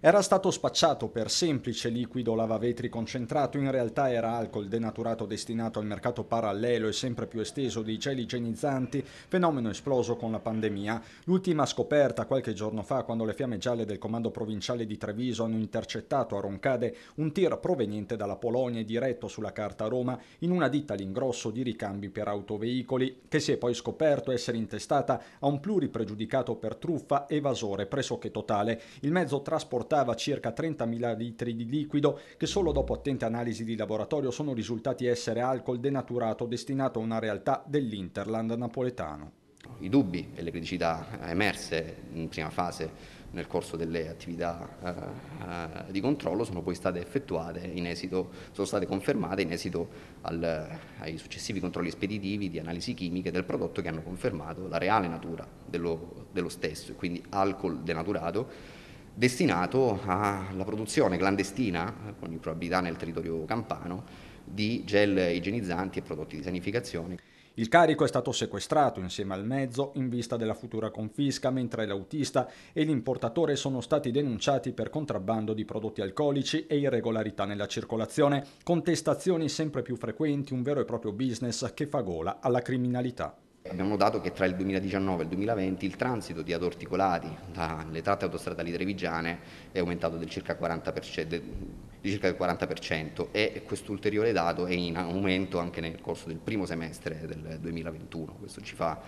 Era stato spacciato per semplice liquido lavavetri concentrato, in realtà era alcol denaturato destinato al mercato parallelo e sempre più esteso dei gel igienizzanti, fenomeno esploso con la pandemia. L'ultima scoperta qualche giorno fa quando le fiamme gialle del comando provinciale di Treviso hanno intercettato a Roncade un tir proveniente dalla Polonia e diretto sulla carta a Roma in una ditta all'ingrosso di ricambi per autoveicoli, che si è poi scoperto essere intestata a un pluripregiudicato per truffa evasore pressoché totale. Il mezzo trasportato trasportava circa 30.000 litri di liquido che solo dopo attente analisi di laboratorio sono risultati essere alcol denaturato destinato a una realtà dell'Interland napoletano. I dubbi e le criticità eh, emerse in prima fase nel corso delle attività eh, eh, di controllo sono poi state effettuate in esito, sono state confermate in esito al, ai successivi controlli speditivi di analisi chimiche del prodotto che hanno confermato la reale natura dello, dello stesso, quindi alcol denaturato destinato alla produzione clandestina, con probabilità nel territorio campano, di gel igienizzanti e prodotti di sanificazione. Il carico è stato sequestrato insieme al mezzo in vista della futura confisca, mentre l'autista e l'importatore sono stati denunciati per contrabbando di prodotti alcolici e irregolarità nella circolazione, contestazioni sempre più frequenti, un vero e proprio business che fa gola alla criminalità abbiamo notato che tra il 2019 e il 2020 il transito di adorticolati dalle tratte autostradali trevigiane è aumentato del circa, 40%, di circa del 40% e questo ulteriore dato è in aumento anche nel corso del primo semestre del 2021. Questo ci fa,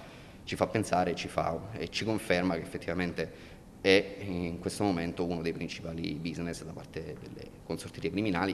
ci fa pensare ci fa, e ci conferma che effettivamente è in questo momento uno dei principali business da parte delle consorterie criminali.